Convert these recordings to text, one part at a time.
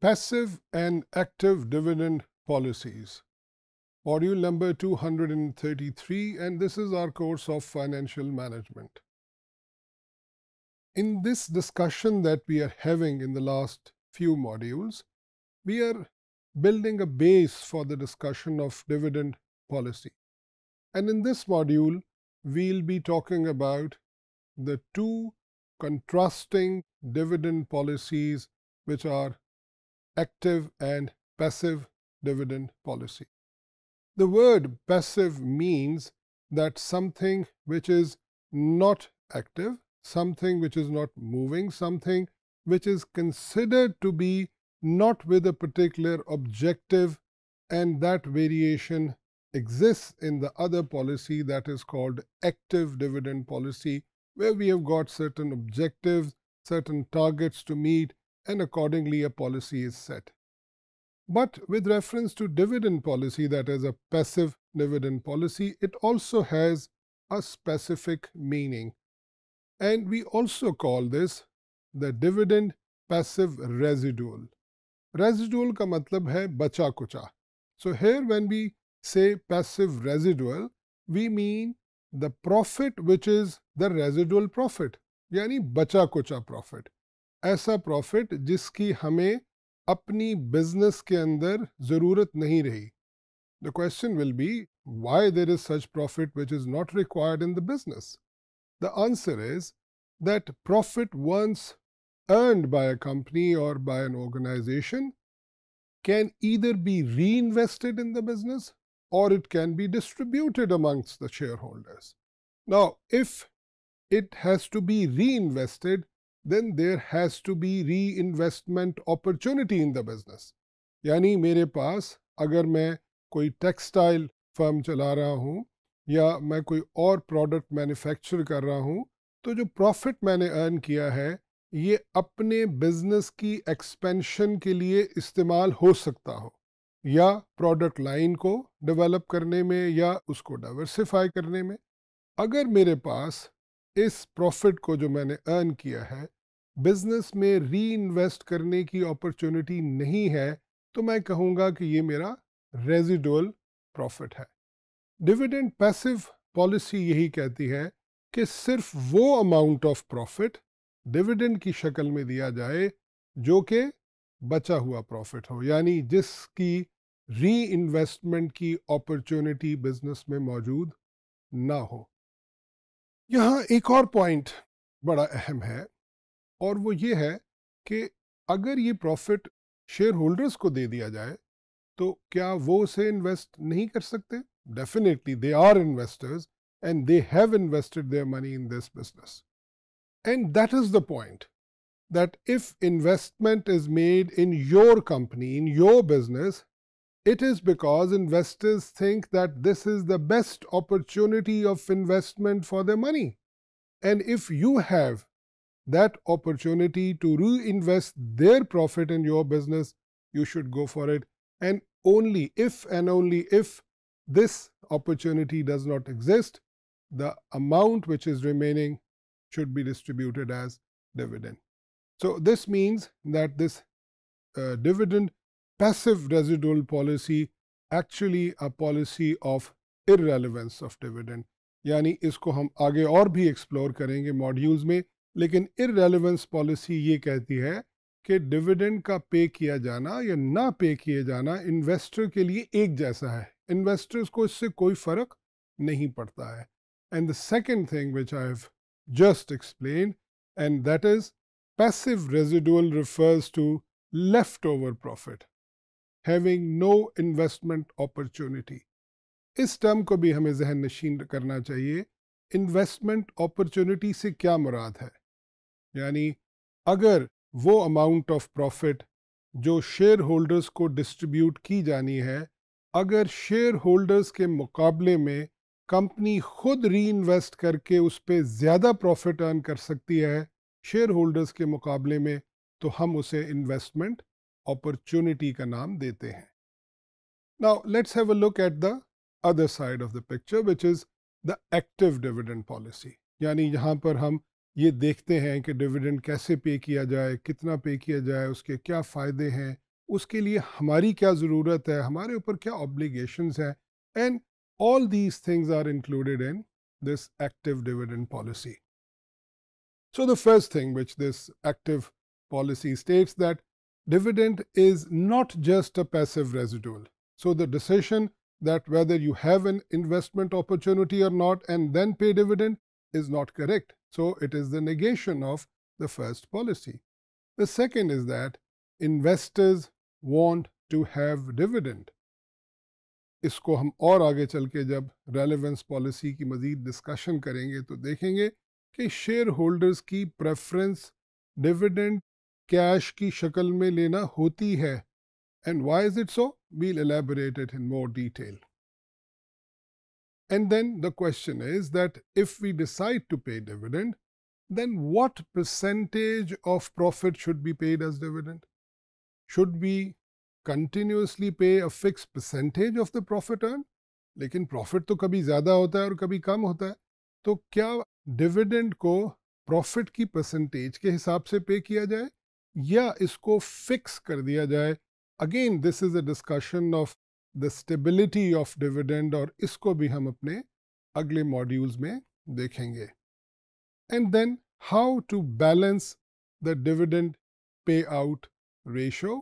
Passive and active dividend policies. Module number 233 and this is our course of financial management. In this discussion that we are having in the last few modules, we are building a base for the discussion of dividend policy. And in this module, we'll be talking about the two contrasting dividend policies which are active and passive dividend policy. The word passive means that something which is not active, something which is not moving, something which is considered to be not with a particular objective and that variation exists in the other policy that is called active dividend policy where we have got certain objectives, certain targets to meet, and accordingly a policy is set. But with reference to dividend policy, that is a passive dividend policy, it also has a specific meaning. And we also call this the dividend passive residual. Residual ka matlab hai bacha kucha. So here when we say passive residual, we mean the profit which is the residual profit, yani bacha kucha profit. ऐसा profit जिसकी हमें अपनी business के अंदर ज़रूरत नहीं रही the question will be why there is such profit which is not required in the business? The answer is that profit once earned by a company or by an organization can either be reinvested in the business or it can be distributed amongst the shareholders. Now, if it has to be reinvested, there has to be reinvestment opportunity in the business यानी मेरे पास अगर मैं कोई textile firm चला रहा हूँ या मैं कोई और प्रोडक्ट मैन्युफैक्चर कर रहा हूँ तो जो प्रॉफिट मैंने अर्न किया है ये अपने बिजनेस की एक्सपेंशन के लिए इस्तेमाल हो सकता हो या प्रोडक्ट लाइन को डेवलप करने में या उसको डाइवर्सिफाई करने में अगर मेरे पास इस प्रॉफिट को जो मैंने अर्न किया है बिजनेस में री इन्वेस्ट करने की अपॉर्चुनिटी नहीं है तो मैं कहूँगा कि ये मेरा रेजिडुअल प्रॉफिट है डिविडेंड पैसिव पॉलिसी यही कहती है कि सिर्फ वो अमाउंट ऑफ प्रॉफिट डिविडेंड की शक्ल में दिया जाए जो कि बचा हुआ प्रॉफिट हो यानी जिसकी री इन्वेस्टमेंट की अपॉर्चुनिटी बिजनेस में मौजूद ना हो यहाँ एक और पॉइंट बड़ा अहम है और वो ये है कि अगर ये प्रॉफिट शेयर होल्डर्स को दे दिया जाए तो क्या वो उसे इन्वेस्ट नहीं कर सकते definitely they are investors and they have invested their money in this business and that is the point that if investment is made in your company in your business it is because investors think that this is the best opportunity of investment for the money and if you have that opportunity to reinvest their profit in your business, you should go for it. And only if and only if this opportunity does not exist, the amount which is remaining should be distributed as dividend. So this means that this uh, dividend passive residual policy actually a policy of irrelevance of dividend. यानी इसको हम आगे और भी explore करेंगे modules में लेकिन irrelevance policy ये कहती है कि डिविडेंड का पे किया जाना या ना पे किए जाना इन्वेस्टर के लिए एक जैसा है इन्वेस्टर्स को इससे कोई फ़र्क नहीं पड़ता है and the second thing which I have explain and that is passive residual refers to left over profit having no investment opportunity इस टर्म को भी हमें जहन नशीन करना चाहिए इन्वेस्टमेंट अपॉर्चुनिटी से क्या मुराद है यानी अगर वो अमाउंट ऑफ प्रॉफिट जो शेयर होल्डर्स को डिस्ट्रीब्यूट की जानी है अगर शेयर होल्डर्स के मुकाबले में कंपनी खुद री इन्वेस्ट करके उस पर ज़्यादा प्रॉफिट अर्न कर सकती है शेयर होल्डर्स के मुकाबले में तो हम उसे इन्वेस्टमेंट अपॉर्चुनिटी का नाम देते हैं now let's have a look at the other side of the picture which is the active dividend policy यानी यहाँ पर हम ये देखते हैं कि डिविडेंड कैसे पे किया जाए कितना पे किया जाए उसके क्या फ़ायदे हैं उसके लिए हमारी क्या ज़रूरत है हमारे ऊपर क्या ऑब्लिगेशन है and all these things are included in this active dividend policy so the first thing which this active policy states that dividend is not just a passive residual so the decision that whether you have an investment opportunity or not and then pay dividend is not correct So it is the negation of the first policy. The second is that investors want to have dividend. इसको हम और आगे चल के जब relevance policy की मज़ीद discussion करेंगे तो देखेंगे कि शेयर होल्डर्स की प्रेफरेंस डिविडेंड कैश की शक्ल में लेना होती है and why is it so we'll elaborated in more detail And then the question is that if we decide to pay dividend, then what percentage of profit should be paid as dividend? Should we continuously pay a fixed percentage of the profit earned? लेकिन profit तो कभी ज़्यादा होता है और कभी कम होता है तो क्या डिविडेंड को प्रॉफिट की परसेंटेज के हिसाब से पे किया जाए या इसको फिक्स कर दिया जाए again this is a discussion of the stability of dividend और इसको भी हम अपने अगले मॉड्यूल्स में देखेंगे and then how to balance the dividend payout ratio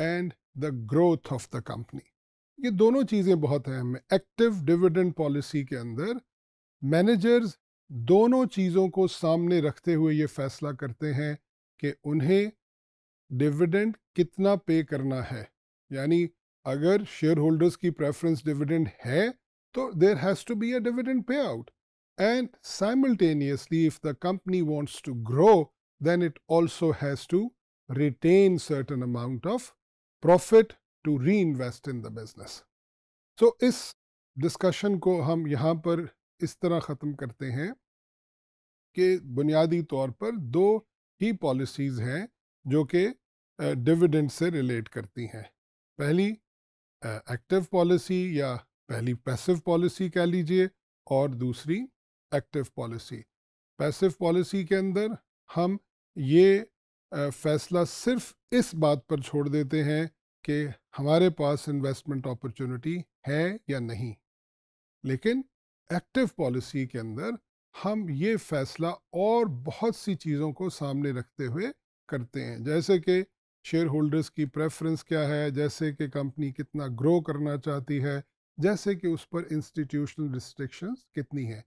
and the growth of the company ये दोनों चीज़ें बहुत अहम है एक्टिव डिविडेंड पॉलिसी के अंदर मैनेजर्स दोनों चीज़ों को सामने रखते हुए ये फैसला करते हैं कि उन्हें डिविडेंड कितना पे करना है यानी अगर शेयर होल्डर्स की प्रेफरेंस डिविडेंड है तो there has to be a dividend payout and simultaneously if the company wants to grow then it also has to retain certain amount of profit to reinvest in the business so इस discussion को हम यहाँ पर इस तरह ख़त्म करते हैं कि बुनियादी तौर पर दो ही पॉलिसीज़ हैं जो कि डिविडेंड से रिलेट करती हैं पहली एक्टिव पॉलिसी या पहली पैसिव पॉलिसी कह लीजिए और दूसरी एक्टिव पॉलिसी पैसिव पॉलिसी के अंदर हम ये फैसला सिर्फ इस बात पर छोड़ देते हैं कि हमारे पास इन्वेस्टमेंट अपॉर्चुनिटी है या नहीं लेकिन एक्टिव पॉलिसी के अंदर हम ये फैसला और बहुत सी चीज़ों को सामने रखते हुए करते हैं जैसे कि शेयर होल्डर्स की प्रेफरेंस क्या है जैसे कि कंपनी कितना ग्रो करना चाहती है जैसे कि उस पर इंस्टीट्यूशनल रिस्ट्रिक्शंस कितनी है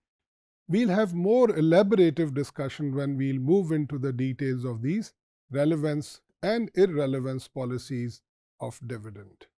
we'll have more elaborative discussion when we'll move in to the details of these relevance and इ पॉलिसीज ऑफ डिविडेंट